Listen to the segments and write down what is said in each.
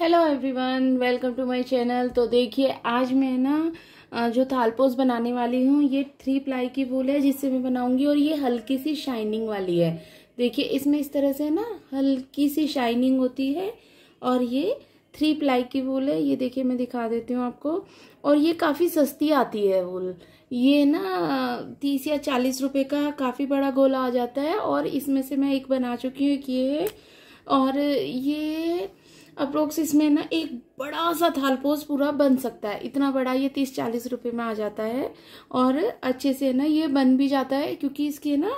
hello everyone welcome to my channel तो देखिए आज मैं ना जो थालपोस बनाने वाली हूँ ये थ्री प्लाई की वूल है जिससे मैं बनाऊंगी और ये हल्की सी शाइनिंग वाली है देखिए इसमें इस तरह से ना हल्की सी शाइनिंग होती है और ये थ्री प्लाई की वूल है ये देखिए मैं दिखा देती हूँ आपको और ये काफ़ी सस्ती आती है वूल ये ना तीस या चालीस रुपये का काफ़ी बड़ा गोला आ जाता है और इसमें से मैं एक बना चुकी हूँ कि ये और ये अप्रोक्स इसमें ना एक बड़ा सा थालपोस पूरा बन सकता है इतना बड़ा ये तीस चालीस रुपये में आ जाता है और अच्छे से ना ये बन भी जाता है क्योंकि इसके ना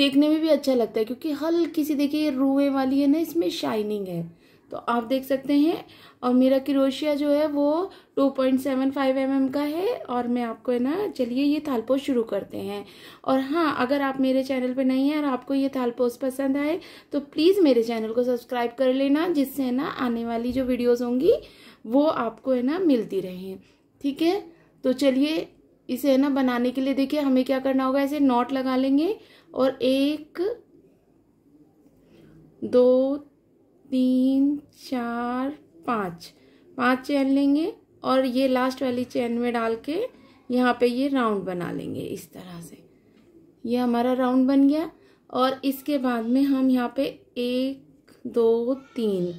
देखने में भी अच्छा लगता है क्योंकि हल्की सी देखिए रूए वाली है ना इसमें शाइनिंग है तो आप देख सकते हैं और मेरा क्रोशिया जो है वो two point seven five M M का है और मैं आपको है ना चलिए ये थालपोस शुरू करते हैं और हाँ अगर आप मेरे चैनल पे नहीं हैं और आपको ये थालपोस पसंद आए तो प्लीज़ मेरे चैनल को सब्सक्राइब कर लेना जिससे है ना आने वाली जो वीडियोज़ होंगी वो आपको है ना मिलती रहें ठीक है तो चलिए इसे है ना बनाने के लिए देखिए हमें क्या करना होगा ऐसे नॉट लगा लेंगे और एक दो तीन चार पाँच पाँच चैन लेंगे और ये लास्ट वाली चैन में डाल के यहाँ पे ये राउंड बना लेंगे इस तरह से ये हमारा राउंड बन गया और इसके बाद में हम यहाँ पे एक दो तीन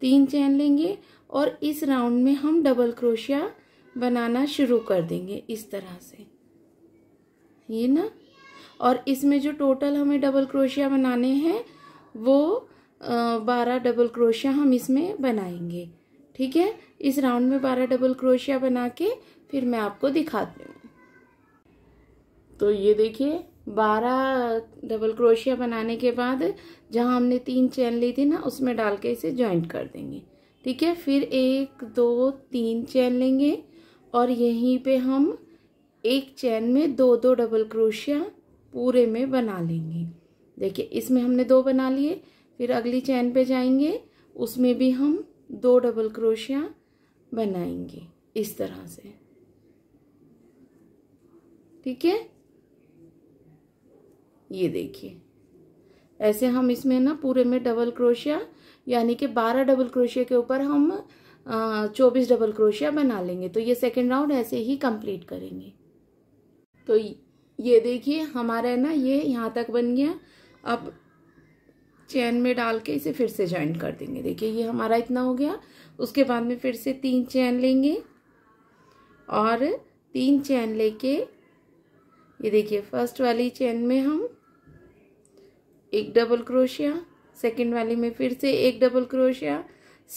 तीन चैन लेंगे और इस राउंड में हम डबल क्रोशिया बनाना शुरू कर देंगे इस तरह से ये ना और इसमें जो टोटल हमें डबल क्रोशिया बनाने हैं वो बारह डबल क्रोशिया हम इसमें बनाएंगे ठीक है इस राउंड में बारह डबल क्रोशिया बना के फिर मैं आपको दिखाती हूँ तो ये देखिए बारह डबल क्रोशिया बनाने के बाद जहाँ हमने तीन चैन ली थी ना उसमें डाल के इसे ज्वाइंट कर देंगे ठीक है फिर एक दो तीन चैन लेंगे और यहीं पे हम एक चैन में दो दो डबल क्रोशिया पूरे में बना लेंगे देखिए इसमें हमने दो बना लिए फिर अगली चैन पे जाएंगे उसमें भी हम दो डबल क्रोशिया बनाएंगे इस तरह से ठीक है ये देखिए ऐसे हम इसमें ना पूरे में डबल क्रोशिया यानी कि बारह डबल क्रोशिया के ऊपर हम चौबीस डबल क्रोशिया बना लेंगे तो ये सेकेंड राउंड ऐसे ही कंप्लीट करेंगे तो ये देखिए हमारा है ना ये यहाँ तक बन गया अब चैन में डाल के इसे फिर से ज्वाइन कर देंगे देखिए ये हमारा इतना हो गया उसके बाद में फिर से तीन चैन लेंगे और तीन चैन लेके ये देखिए फर्स्ट वाली चैन में हम एक डबल क्रोशिया सेकंड वाली में फिर से एक डबल क्रोशिया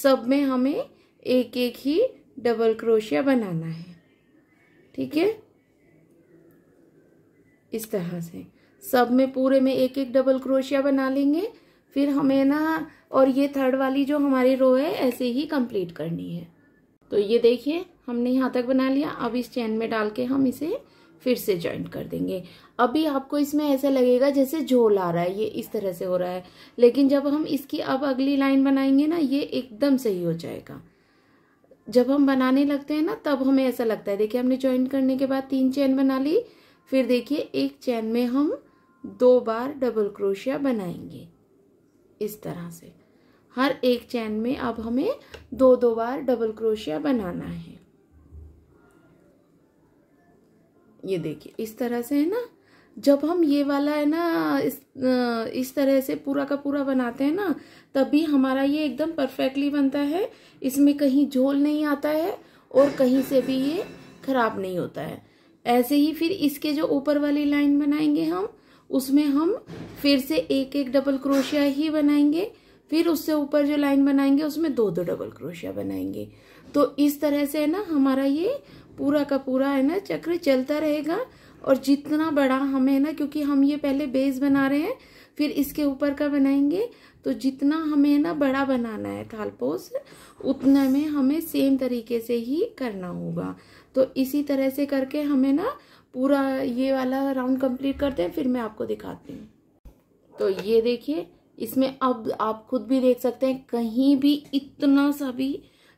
सब में हमें एक एक ही डबल क्रोशिया बनाना है ठीक है इस तरह से सब में पूरे में एक एक डबल क्रोशिया बना लेंगे फिर हमें ना और ये थर्ड वाली जो हमारी रो है ऐसे ही कंप्लीट करनी है तो ये देखिए हमने यहाँ तक बना लिया अब इस चैन में डाल के हम इसे फिर से ज्वाइन कर देंगे अभी आपको इसमें ऐसा लगेगा जैसे झोल आ रहा है ये इस तरह से हो रहा है लेकिन जब हम इसकी अब अगली लाइन बनाएंगे ना ये एकदम सही हो जाएगा जब हम बनाने लगते हैं ना तब हमें ऐसा लगता है देखिए हमने ज्वाइंट करने के बाद तीन चैन बना ली फिर देखिए एक चैन में हम दो बार डबल क्रोशिया बनाएंगे इस तरह से हर एक चैन में अब हमें दो दो बार डबल क्रोशिया बनाना है ये देखिए इस तरह से है ना जब हम ये वाला है ना इस इस तरह से पूरा का पूरा बनाते हैं ना तभी हमारा ये एकदम परफेक्टली बनता है इसमें कहीं झोल नहीं आता है और कहीं से भी ये खराब नहीं होता है ऐसे ही फिर इसके जो ऊपर वाली लाइन बनाएंगे हम उसमें हम फिर से एक एक डबल क्रोशिया ही बनाएंगे फिर उससे ऊपर जो लाइन बनाएंगे उसमें दो दो डबल क्रोशिया बनाएंगे तो इस तरह से है ना हमारा ये पूरा का पूरा है ना चक्र चलता रहेगा और जितना बड़ा हमें ना क्योंकि हम ये पहले बेस बना रहे हैं फिर इसके ऊपर का बनाएंगे तो जितना हमें ना बड़ा बनाना है थालपोस उतना में हमें सेम तरीके से ही करना होगा तो इसी तरह से करके हमें ना पूरा ये वाला राउंड कंप्लीट करते हैं फिर मैं आपको दिखाती हूँ तो ये देखिए इसमें अब आप खुद भी देख सकते हैं कहीं भी इतना सा भी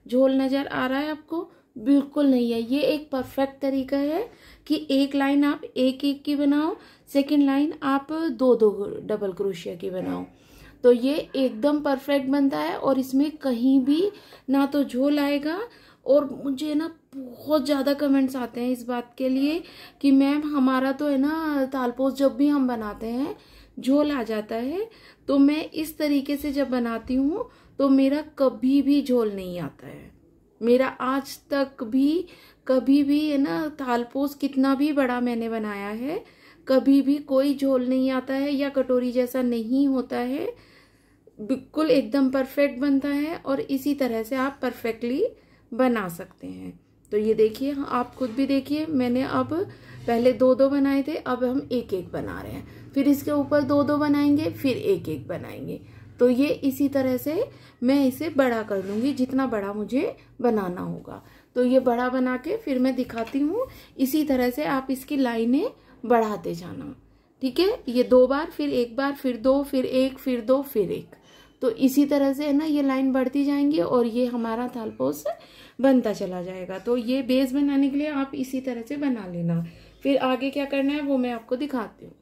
झोल नज़र आ रहा है आपको बिल्कुल नहीं है ये एक परफेक्ट तरीका है कि एक लाइन आप एक एक की बनाओ सेकंड लाइन आप दो दो डबल क्रोशिया की बनाओ तो ये एकदम परफेक्ट बनता है और इसमें कहीं भी ना तो झोल आएगा और मुझे ना बहुत ज़्यादा कमेंट्स आते हैं इस बात के लिए कि मैम हमारा तो है ना तालपोस जब भी हम बनाते हैं झोल आ जाता है तो मैं इस तरीके से जब बनाती हूँ तो मेरा कभी भी झोल नहीं आता है मेरा आज तक भी कभी भी है ना तालपोस कितना भी बड़ा मैंने बनाया है कभी भी कोई झोल नहीं आता है या कटोरी जैसा नहीं होता है बिल्कुल एकदम परफेक्ट बनता है और इसी तरह से आप परफेक्टली बना सकते हैं तो ये देखिए आप खुद भी देखिए मैंने अब पहले दो दो बनाए थे अब हम एक एक बना रहे हैं फिर इसके ऊपर दो दो बनाएंगे फिर एक एक बनाएंगे तो ये इसी तरह से मैं इसे बड़ा कर लूँगी जितना बड़ा मुझे बनाना होगा तो ये बड़ा बना के फिर मैं दिखाती हूँ इसी तरह से आप इसकी लाइनें बढ़ाते जाना ठीक है ये दो बार फिर एक बार फिर दो फिर एक फिर दो फिर एक तो इसी तरह से है ना ये लाइन बढ़ती जाएंगी और ये हमारा थालपोस बनता चला जाएगा तो ये बेस बनाने के लिए आप इसी तरह से बना लेना फिर आगे क्या करना है वो मैं आपको दिखाती हूँ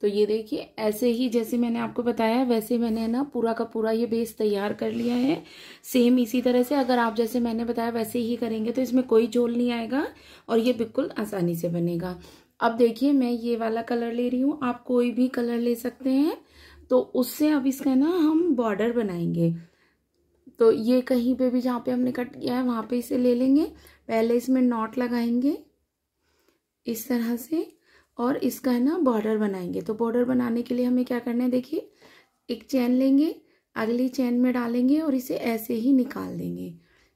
तो ये देखिए ऐसे ही जैसे मैंने आपको बताया वैसे मैंने ना पूरा का पूरा ये बेस तैयार कर लिया है सेम इसी तरह से अगर आप जैसे मैंने बताया वैसे ही करेंगे तो इसमें कोई झोल नहीं आएगा और ये बिल्कुल आसानी से बनेगा अब देखिए मैं ये वाला कलर ले रही हूँ आप कोई भी कलर ले सकते हैं तो उससे अब इसका ना हम बॉर्डर बनाएंगे तो ये कहीं पे भी जहाँ पे हमने कट किया है वहाँ पे इसे ले लेंगे पहले इसमें नॉट लगाएंगे इस तरह से और इसका है ना बॉर्डर बनाएंगे तो बॉर्डर बनाने के लिए हमें क्या करना है देखिए एक चैन लेंगे अगली चैन में डालेंगे और इसे ऐसे ही निकाल देंगे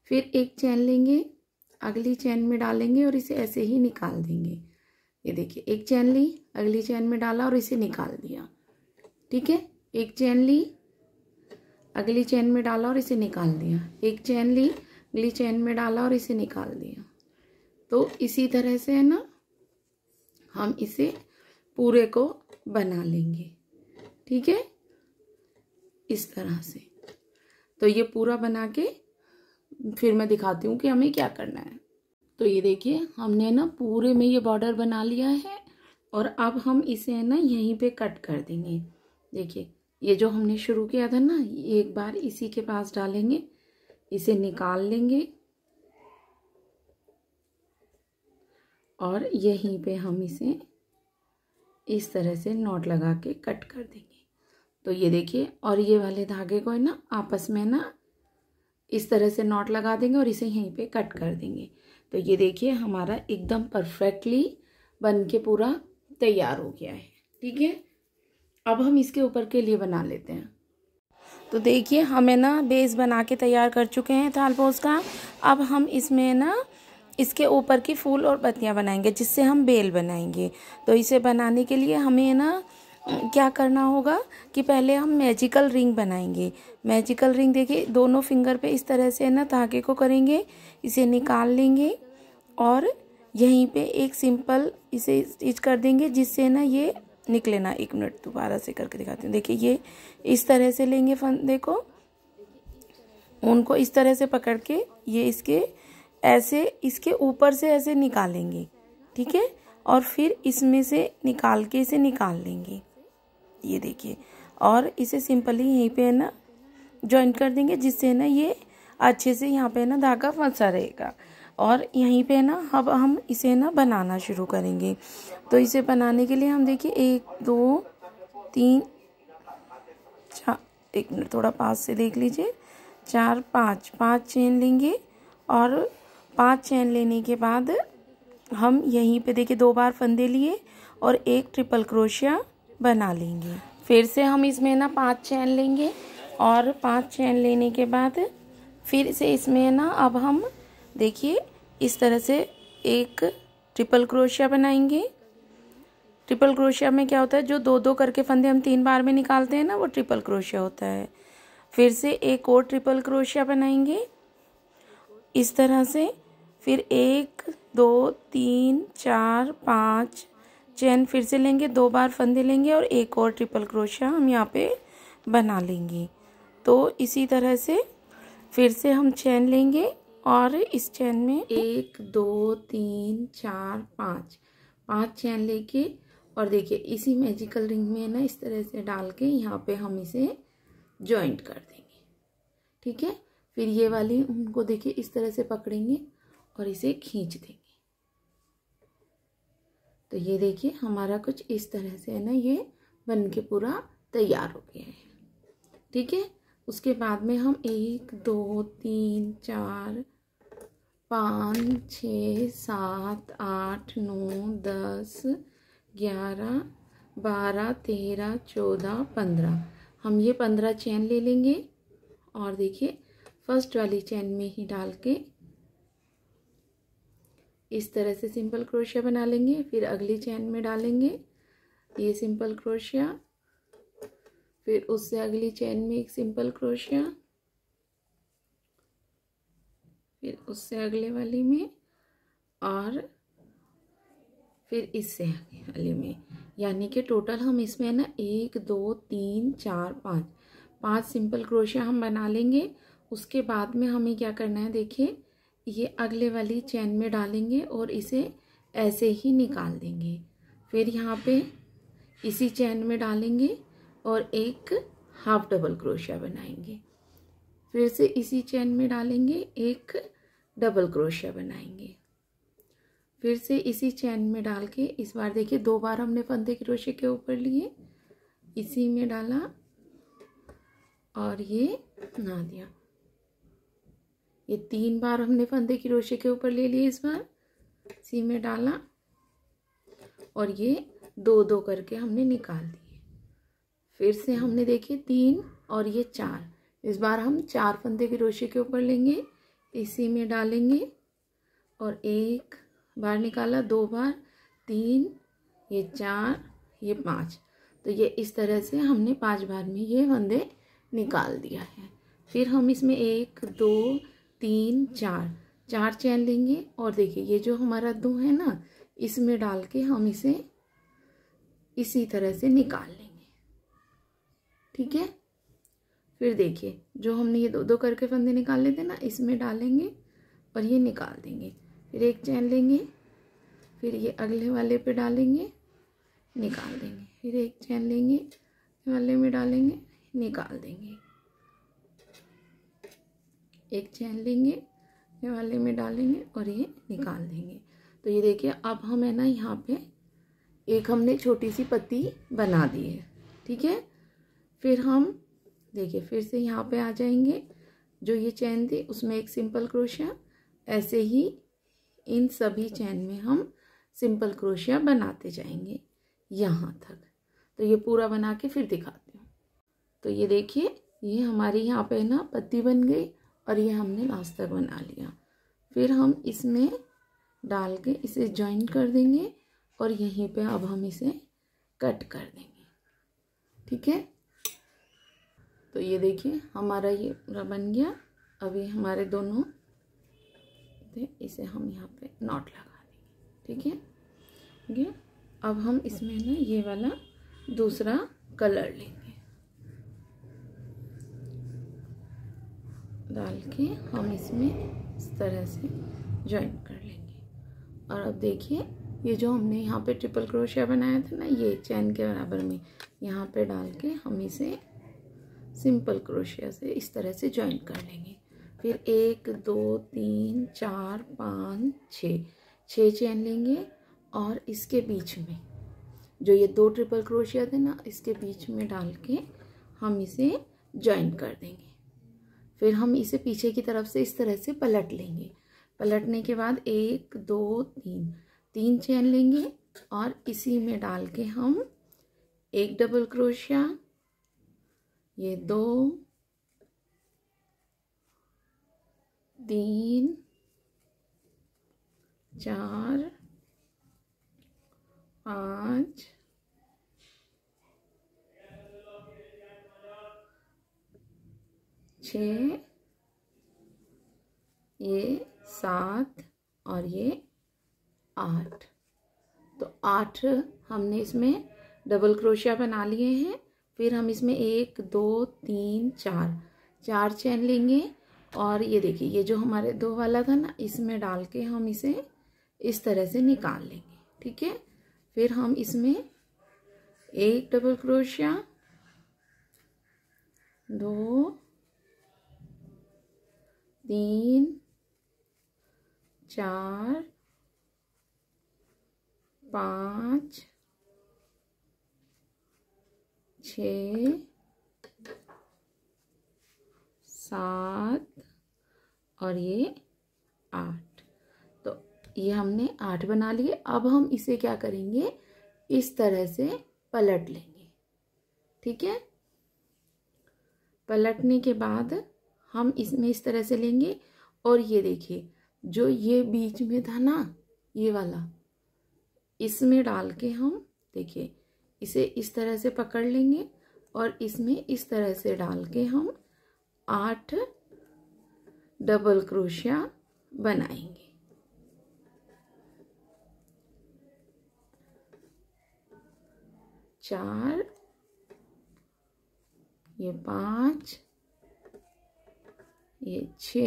फिर एक चैन लेंगे अगली चैन में डालेंगे और इसे ऐसे ही निकाल देंगे ये देखिए एक चैन ली अगली चैन में डाला और इसे निकाल दिया ठीक है एक चैन ली अगली चेन में डाला और इसे निकाल दिया एक चैन ली अगली चेन में डाला और इसे निकाल दिया तो इसी तरह से है ना हम इसे पूरे को बना लेंगे ठीक है इस तरह से तो ये पूरा बना के फिर मैं दिखाती हूँ कि हमें क्या करना है तो ये देखिए हमने ना पूरे में ये बॉर्डर बना लिया है और अब हम इसे है ना यहीं पे कट कर देंगे देखिए ये जो हमने शुरू किया था ना ये एक बार इसी के पास डालेंगे इसे निकाल लेंगे और यहीं पे हम इसे इस तरह से नॉट लगा के कट कर देंगे तो ये देखिए और ये वाले धागे को है ना आपस में ना इस तरह से नॉट लगा देंगे और इसे यहीं पे कट कर देंगे तो ये देखिए हमारा एकदम परफेक्टली बन के पूरा तैयार हो गया है ठीक है अब हम इसके ऊपर के लिए बना लेते हैं तो देखिए हमें ना बेस बना के तैयार कर चुके हैं थालपोस का अब हम इसमें ना इसके ऊपर की फूल और पत्तियाँ बनाएंगे जिससे हम बेल बनाएंगे तो इसे बनाने के लिए हमें ना क्या करना होगा कि पहले हम मैजिकल रिंग बनाएंगे मैजिकल रिंग देखिए दोनों फिंगर पे इस तरह से ना धागे को करेंगे इसे निकाल लेंगे और यहीं पे एक सिंपल इसे स्टिच कर देंगे जिससे ना ये निकले ना एक मिनट दोबारा से करके दिखाती हूँ देखिए ये इस तरह से लेंगे फंदे को उनको इस तरह से पकड़ के ये इसके ऐसे इसके ऊपर से ऐसे निकालेंगे ठीक है और फिर इसमें से निकाल के इसे निकाल लेंगे ये देखिए और इसे सिंपली यहीं पे है ना ज्वाइन कर देंगे जिससे ना ये अच्छे से यहाँ पे ना धागा फंसा रहेगा और यहीं पे ना अब हम इसे ना बनाना शुरू करेंगे तो इसे बनाने के लिए हम देखिए एक दो तीन चार एक मिनट थोड़ा पास से देख लीजिए चार पाँच पाँच चेन लेंगे और पाँच चैन लेने के बाद हम यहीं पे देखिए दो बार फंदे लिए और एक ट्रिपल क्रोशिया बना लेंगे फिर से हम इसमें ना पांच चैन लेंगे और पांच चैन लेने के बाद फिर से इसमें ना अब हम देखिए इस तरह से एक ट्रिपल क्रोशिया बनाएंगे ट्रिपल क्रोशिया में क्या होता है जो दो दो करके फंदे हम तीन बार में निकालते हैं ना वो ट्रिपल क्रोशिया होता है फिर से एक और ट्रिपल क्रोशिया बनाएंगे इस तरह से फिर एक दो तीन चार पाँच चैन फिर से लेंगे दो बार फंदे लेंगे और एक और ट्रिपल क्रोशिया हम यहाँ पे बना लेंगे तो इसी तरह से फिर से हम चैन लेंगे और इस चैन में एक दो तीन चार पाँच पांच चैन लेके और देखिए इसी मैजिकल रिंग में ना इस तरह से डाल के यहाँ पे हम इसे जॉइंट कर देंगे ठीक है फिर ये वाली उनको देखिए इस तरह से पकड़ेंगे और इसे खींच देंगे तो ये देखिए हमारा कुछ इस तरह से है ना ये बन के पूरा तैयार हो गया है ठीक है उसके बाद में हम एक दो तीन चार पाँच छ सात आठ नौ दस ग्यारह बारह तेरह चौदह पंद्रह हम ये पंद्रह चैन ले लेंगे और देखिए फर्स्ट वाली चैन में ही डाल के इस तरह से सिंपल क्रोशिया बना लेंगे फिर अगली चैन में डालेंगे ये सिंपल क्रोशिया फिर उससे अगली चैन में एक सिंपल क्रोशिया फिर उससे अगले वाली में और फिर इससे आगे वाले में यानी कि टोटल हम इसमें ना एक दो तीन चार पाँच पांच सिंपल क्रोशिया हम बना लेंगे उसके बाद में हमें क्या करना है देखिए ये अगले वाली चैन में डालेंगे और इसे ऐसे ही निकाल देंगे फिर यहाँ पे इसी चैन में डालेंगे और एक हाफ डबल क्रोशिया बनाएंगे फिर से इसी चैन में डालेंगे एक डबल क्रोशिया बनाएंगे फिर से इसी चैन में डाल के इस बार देखिए दो बार हमने फंदे क्रोशे के ऊपर लिए इसी में डाला और ये ना दिया ये तीन बार हमने फंदे क्रोशे के ऊपर ले लिए इस बार इसी में डाला और ये दो दो करके हमने निकाल दिया फिर से हमने देखिए तीन और ये चार इस बार हम चार फंदे की रोशी के ऊपर लेंगे इसी में डालेंगे और एक बार निकाला दो बार तीन ये चार ये पाँच तो ये इस तरह से हमने पांच बार में ये फंदे निकाल दिया है फिर हम इसमें एक दो तीन चार चार चैन लेंगे और देखिए ये जो हमारा दो है ना इसमें डाल के हम इसे इसी तरह से निकाल लेंगे ठीक है फिर देखिए जो हमने ये दो दो करके फंदे निकाल लेते ना इसमें डालेंगे और ये निकाल देंगे फिर एक चैन लेंगे फिर ये अगले वाले पे डालेंगे निकाल देंगे फिर एक चैन लेंगे वाले में डालेंगे निकाल देंगे एक चैन लेंगे ये वाले में डालेंगे और ये निकाल देंगे तो ये देखिए अब हम है ना यहाँ पे एक हमने छोटी सी पत्ती बना दी है ठीक है फिर हम देखिए फिर से यहाँ पे आ जाएंगे जो ये चैन थी उसमें एक सिंपल क्रोशिया ऐसे ही इन सभी चैन में हम सिंपल क्रोशिया बनाते जाएंगे यहाँ तक तो ये पूरा बना के फिर दिखाती हूँ तो ये देखिए ये हमारी यहाँ पे ना पत्ती बन गई और ये हमने लास्ट तक बना लिया फिर हम इसमें डाल के इसे ज्वाइन कर देंगे और यहीं पे अब हम इसे कट कर देंगे ठीक है तो ये देखिए हमारा ये पूरा बन गया अभी हमारे दोनों इसे हम यहाँ पे नॉट लगा देंगे ठीक है ठीक है अब हम इसमें ना ये वाला दूसरा कलर लेंगे डाल के हम इसमें इस तरह से ज्वाइन कर लेंगे और अब देखिए ये जो हमने यहाँ पे ट्रिपल क्रोशिया बनाया था ना ये चैन के बराबर में यहाँ पे डाल के हम इसे सिंपल क्रोशिया से इस तरह से ज्वाइन कर लेंगे फिर एक दो तीन चार पाँच छ छः चैन लेंगे और इसके बीच में जो ये दो ट्रिपल क्रोशिया थे ना इसके बीच में डाल के हम इसे ज्वाइन कर देंगे फिर हम इसे पीछे की तरफ से इस तरह से पलट लेंगे पलटने के बाद एक दो तीन तीन चैन लेंगे और इसी में डाल के हम एक डबल क्रोशिया ये दो तीन चार पाँच छ ये सात और ये आठ तो आठ हमने इसमें डबल क्रोशिया बना लिए हैं फिर हम इसमें एक दो तीन चार चार चैन लेंगे और ये देखिए ये जो हमारे दो वाला था ना इसमें डाल के हम इसे इस तरह से निकाल लेंगे ठीक है फिर हम इसमें एक डबल क्रोशिया दो तीन चार पाँच छ सात और ये आठ तो ये हमने आठ बना लिए अब हम इसे क्या करेंगे इस तरह से पलट लेंगे ठीक है पलटने के बाद हम इसमें इस तरह से लेंगे और ये देखिए जो ये बीच में था ना ये वाला इसमें डाल के हम देखिए इसे इस तरह से पकड़ लेंगे और इसमें इस तरह से डाल के हम आठ डबल क्रोशिया बनाएंगे चार ये पांच ये छ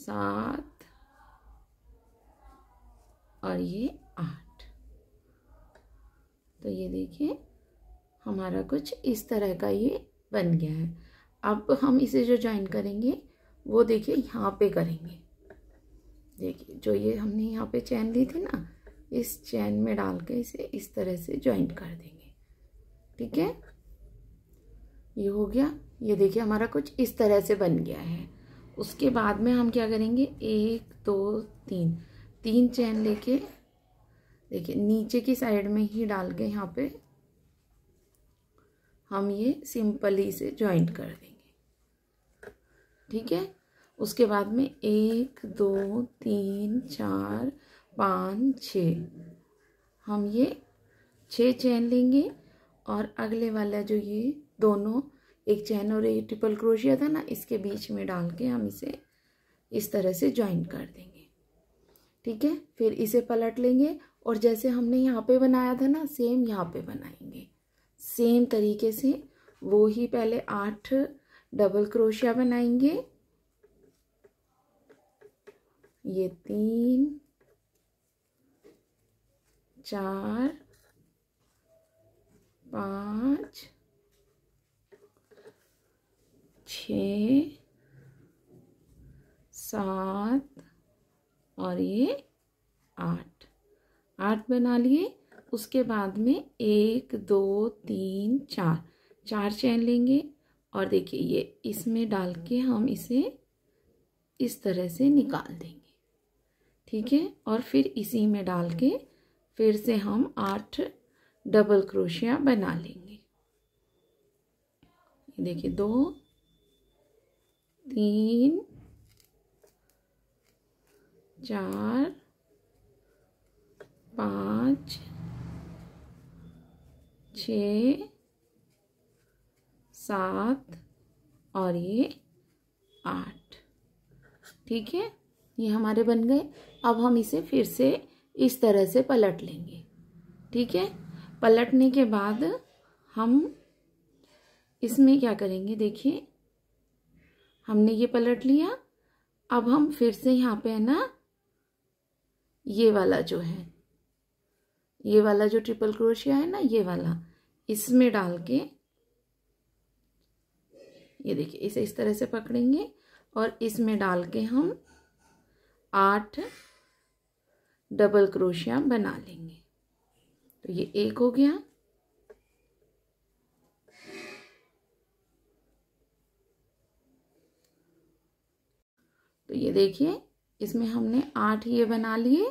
सात और ये तो ये देखिए हमारा कुछ इस तरह का ये बन गया है अब हम इसे जो ज्वाइन करेंगे वो देखिए यहाँ पे करेंगे देखिए जो ये हमने यहाँ पे चैन ली थी ना इस चैन में डाल के इसे इस तरह से ज्वाइन कर देंगे ठीक है ये हो गया ये देखिए हमारा कुछ इस तरह से बन गया है उसके बाद में हम क्या करेंगे एक दो तीन तीन चैन लेके देखिए नीचे की साइड में ही डाल के यहाँ पे हम ये सिंपली से ज्वाइंट कर देंगे ठीक है उसके बाद में एक दो तीन चार पाँच छ हम ये छः चैन लेंगे और अगले वाला जो ये दोनों एक चैन और एक ट्रिपल क्रोशिया था ना इसके बीच में डाल के हम इसे इस तरह से ज्वाइन कर देंगे ठीक है फिर इसे पलट लेंगे और जैसे हमने यहाँ पे बनाया था ना सेम यहाँ पे बनाएंगे सेम तरीके से वो ही पहले आठ डबल क्रोशिया बनाएंगे ये तीन चार पाँच छ सात और ये आठ आठ बना लिए उसके बाद में एक दो तीन चार चार चैन लेंगे और देखिए ये इसमें डाल के हम इसे इस तरह से निकाल देंगे ठीक है और फिर इसी में डाल के फिर से हम आठ डबल क्रोशिया बना लेंगे देखिए दो तीन चार पाँच छ सात और ये आठ ठीक है ये हमारे बन गए अब हम इसे फिर से इस तरह से पलट लेंगे ठीक है पलटने के बाद हम इसमें क्या करेंगे देखिए हमने ये पलट लिया अब हम फिर से यहाँ पे है ना ये वाला जो है ये वाला जो ट्रिपल क्रोशिया है ना ये वाला इसमें डाल के ये देखिए इसे इस तरह से पकड़ेंगे और इसमें डाल के हम आठ डबल क्रोशिया बना लेंगे तो ये एक हो गया तो ये देखिए इसमें हमने आठ ये बना लिए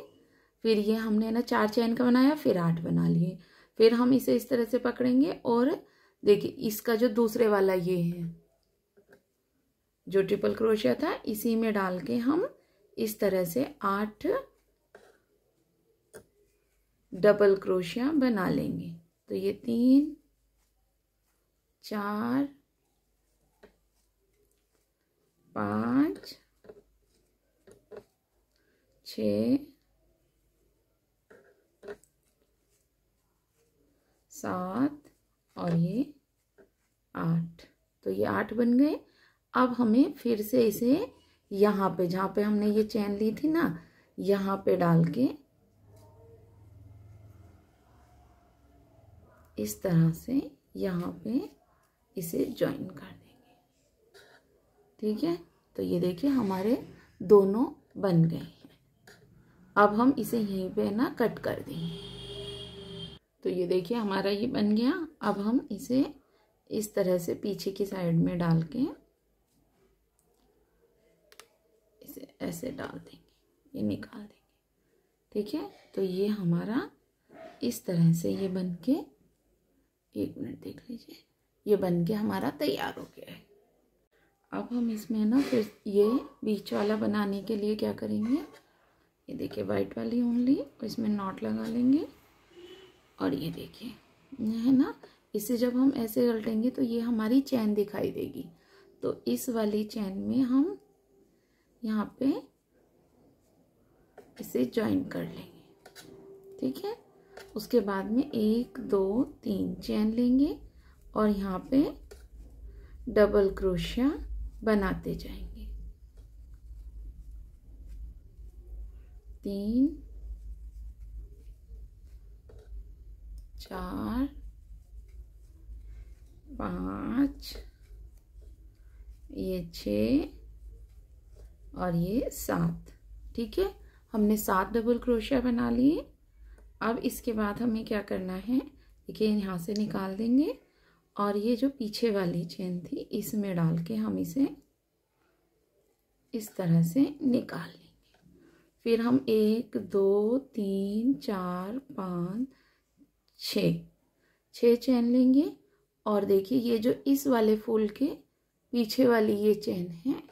फिर ये हमने ना चार चैन का बनाया फिर आठ बना लिए फिर हम इसे इस तरह से पकड़ेंगे और देखिए इसका जो दूसरे वाला ये है जो ट्रिपल क्रोशिया था इसी में डाल के हम इस तरह से आठ डबल क्रोशिया बना लेंगे तो ये तीन चार पाँच छ सात और ये आठ तो ये आठ बन गए अब हमें फिर से इसे यहाँ पे जहाँ पे हमने ये चैन ली थी ना यहाँ पे डाल के इस तरह से यहाँ पे इसे ज्वाइन कर देंगे ठीक है तो ये देखिए हमारे दोनों बन गए हैं अब हम इसे यहीं पे ना कट कर देंगे तो ये देखिए हमारा ये बन गया अब हम इसे इस तरह से पीछे की साइड में डाल के इसे ऐसे डाल देंगे ये निकाल देंगे ठीक है तो ये हमारा इस तरह से ये बन के एक मिनट देख लीजिए ये बन के हमारा तैयार हो गया है अब हम इसमें ना फिर ये बीच वाला बनाने के लिए क्या करेंगे ये देखिए वाइट वाली ओनली इसमें नॉट लगा लेंगे और ये देखिए है ना इसे जब हम ऐसे उलटेंगे तो ये हमारी चैन दिखाई देगी तो इस वाली चैन में हम यहाँ पे इसे ज्वाइन कर लेंगे ठीक है उसके बाद में एक दो तीन चैन लेंगे और यहाँ पे डबल क्रोशिया बनाते जाएंगे तीन चार पाँच ये छ और ये सात ठीक है हमने सात डबल क्रोशिया बना लिए अब इसके बाद हमें क्या करना है देखिए यहाँ से निकाल देंगे और ये जो पीछे वाली चेन थी इसमें डाल के हम इसे इस तरह से निकाल लेंगे फिर हम एक दो तीन चार पाँच छः छः चैन लेंगे और देखिए ये जो इस वाले फूल के पीछे वाली ये चैन है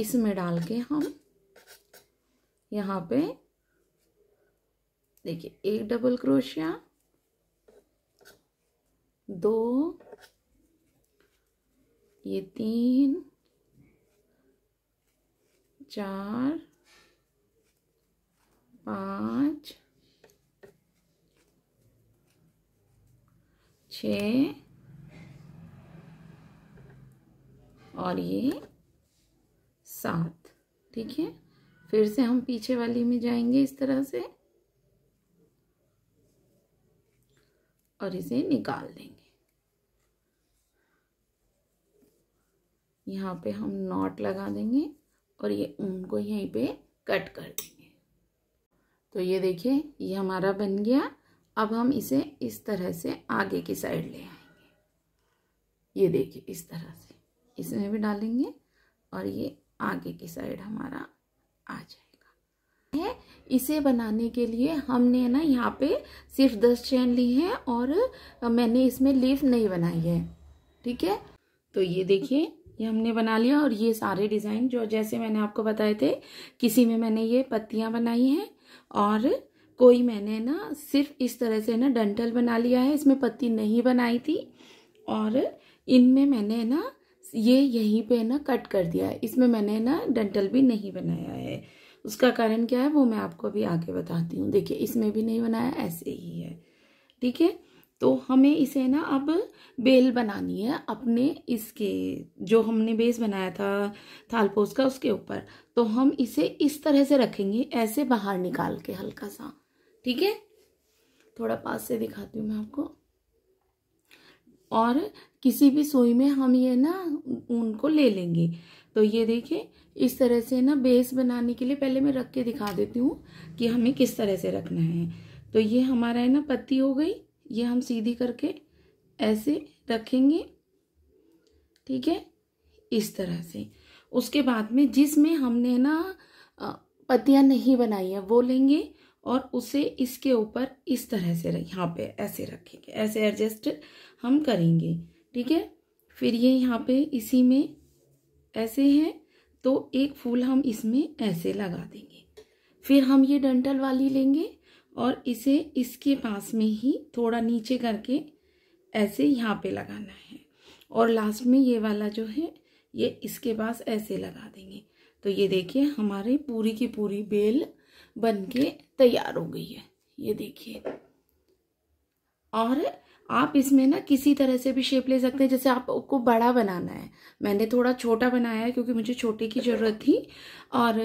इसमें डाल के हम यहाँ पे देखिए एक डबल क्रोशिया दो ये तीन चार पाँच छ और ये सात ठीक है फिर से हम पीछे वाली में जाएंगे इस तरह से और इसे निकाल देंगे यहाँ पे हम नॉट लगा देंगे और ये ऊन को यहीं पे कट कर देंगे तो ये देखिए ये हमारा बन गया अब हम इसे इस तरह से आगे की साइड ले आएंगे ये देखिए इस तरह से इसमें भी डालेंगे और ये आगे की साइड हमारा आ जाएगा है इसे बनाने के लिए हमने ना यहाँ पे सिर्फ दस चैन ली है और मैंने इसमें लीफ नहीं बनाई है ठीक है तो ये देखिए ये हमने बना लिया और ये सारे डिज़ाइन जो जैसे मैंने आपको बताए थे किसी में मैंने ये पत्तियाँ बनाई हैं और कोई मैंने ना सिर्फ इस तरह से ना डंटल बना लिया है इसमें पत्ती नहीं बनाई थी और इनमें मैंने ना ये यहीं पे ना कट कर दिया है इसमें मैंने ना डंटल भी नहीं बनाया है उसका कारण क्या है वो मैं आपको अभी आगे बताती हूँ देखिए इसमें भी नहीं बनाया ऐसे ही है ठीक है तो हमें इसे ना अब बेल बनानी है अपने इसके जो हमने बेस बनाया था थालपोस का उसके ऊपर तो हम इसे इस तरह से रखेंगे ऐसे बाहर निकाल के हल्का सा ठीक है थोड़ा पास से दिखाती हूँ मैं आपको और किसी भी सुई में हम ये ना ऊन को ले लेंगे तो ये देखिए इस तरह से ना बेस बनाने के लिए पहले मैं रख के दिखा देती हूँ कि हमें किस तरह से रखना है तो ये हमारा है ना पत्ती हो गई ये हम सीधी करके ऐसे रखेंगे ठीक है इस तरह से उसके बाद में जिसमें हमने ना पत्तियाँ नहीं बनाई है वो लेंगे और उसे इसके ऊपर इस तरह से यहाँ पे ऐसे रखेंगे ऐसे एडजस्ट हम करेंगे ठीक है फिर ये यहाँ पे इसी में ऐसे हैं तो एक फूल हम इसमें ऐसे लगा देंगे फिर हम ये डंटल वाली लेंगे और इसे इसके पास में ही थोड़ा नीचे करके ऐसे यहाँ पे लगाना है और लास्ट में ये वाला जो है ये इसके पास ऐसे लगा देंगे तो ये देखिए हमारी पूरी की पूरी बेल बन के तैयार हो गई है ये देखिए और आप इसमें ना किसी तरह से भी शेप ले सकते हैं जैसे आपको बड़ा बनाना है मैंने थोड़ा छोटा बनाया है क्योंकि मुझे छोटे की ज़रूरत थी और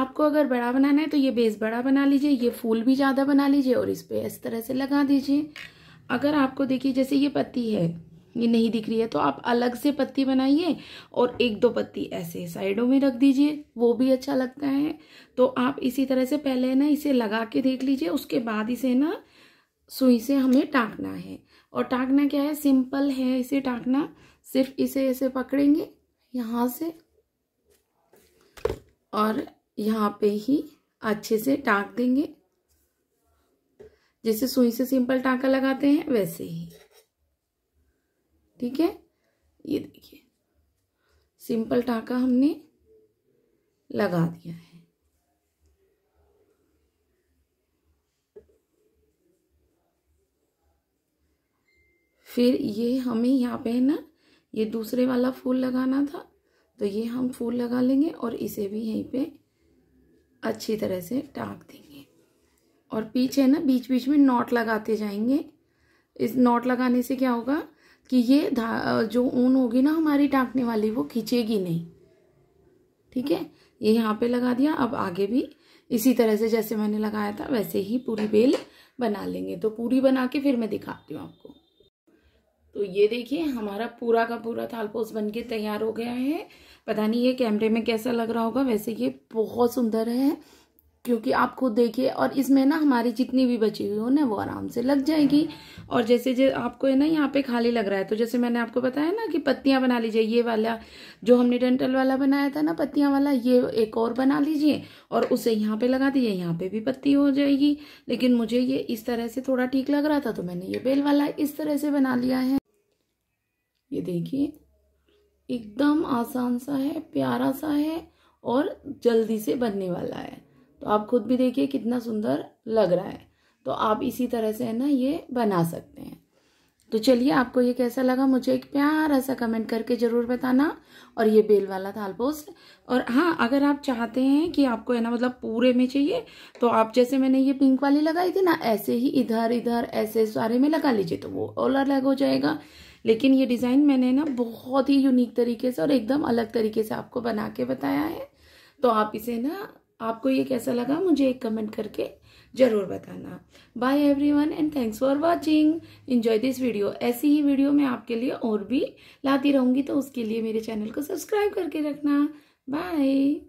आपको अगर बड़ा बनाना है तो ये बेस बड़ा बना लीजिए ये फूल भी ज़्यादा बना लीजिए और इस पर इस तरह से लगा दीजिए अगर आपको देखिए जैसे ये पत्ती है ये नहीं दिख रही है तो आप अलग से पत्ती बनाइए और एक दो पत्ती ऐसे साइडों में रख दीजिए वो भी अच्छा लगता है तो आप इसी तरह से पहले ना इसे लगा के देख लीजिए उसके बाद इसे ना सुई से हमें टाँकना है और टाँकना क्या है सिंपल है इसे टाँकना सिर्फ इसे ऐसे पकड़ेंगे यहाँ से और यहाँ पे ही अच्छे से टाँक देंगे जैसे सुई से सिंपल टाँका लगाते हैं वैसे ही ठीक है ये देखिए सिंपल टाका हमने लगा दिया है फिर ये हमें यहाँ पे है ना ये दूसरे वाला फूल लगाना था तो ये हम फूल लगा लेंगे और इसे भी यहीं पे अच्छी तरह से टाँग देंगे और पीछे ना बीच बीच में नॉट लगाते जाएंगे इस नॉट लगाने से क्या होगा कि ये जो ऊन होगी ना हमारी टाँकने वाली वो खींचेगी नहीं ठीक है ये यहाँ पे लगा दिया अब आगे भी इसी तरह से जैसे मैंने लगाया था वैसे ही पूरी बेल बना लेंगे तो पूरी बना के फिर मैं दिखाती हूँ आपको तो ये देखिए हमारा पूरा का पूरा थालपोस बन के तैयार हो गया है पता नहीं ये कैमरे में कैसा लग रहा होगा वैसे ये बहुत सुंदर है क्योंकि आप खुद देखिए और इसमें ना हमारी जितनी भी बची हुई हो ना वो आराम से लग जाएगी और जैसे जो आपको है ना यहाँ पे खाली लग रहा है तो जैसे मैंने आपको बताया ना कि पत्तियां बना लीजिए ये वाला जो हमने डेंटल वाला बनाया था ना पत्तियां वाला ये एक और बना लीजिए और उसे यहाँ पे लगा दीजिए यहाँ पे भी पत्ती हो जाएगी लेकिन मुझे ये इस तरह से थोड़ा ठीक लग रहा था तो मैंने ये बेल वाला इस तरह से बना लिया है ये देखिए एकदम आसान सा है प्यारा सा है और जल्दी से बनने वाला है तो आप खुद भी देखिए कितना सुंदर लग रहा है तो आप इसी तरह से है ना ये बना सकते हैं तो चलिए आपको ये कैसा लगा मुझे एक प्यारा सा कमेंट करके ज़रूर बताना और ये बेल वाला थाल पोस्ट और हाँ अगर आप चाहते हैं कि आपको है ना मतलब पूरे में चाहिए तो आप जैसे मैंने ये पिंक वाली लगाई थी ना ऐसे ही इधर इधर ऐसे सारे में लगा लीजिए तो वो ऑल अलग हो जाएगा लेकिन ये डिज़ाइन मैंने ना बहुत ही यूनिक तरीके से और एकदम अलग तरीके से आपको बना के बताया है तो आप इसे ना आपको ये कैसा लगा मुझे एक कमेंट करके ज़रूर बताना bye everyone and thanks for watching enjoy this video ऐसी ही वीडियो मैं आपके लिए और भी लाती रहूँगी तो उसके लिए मेरे चैनल को सब्सक्राइब करके रखना बाय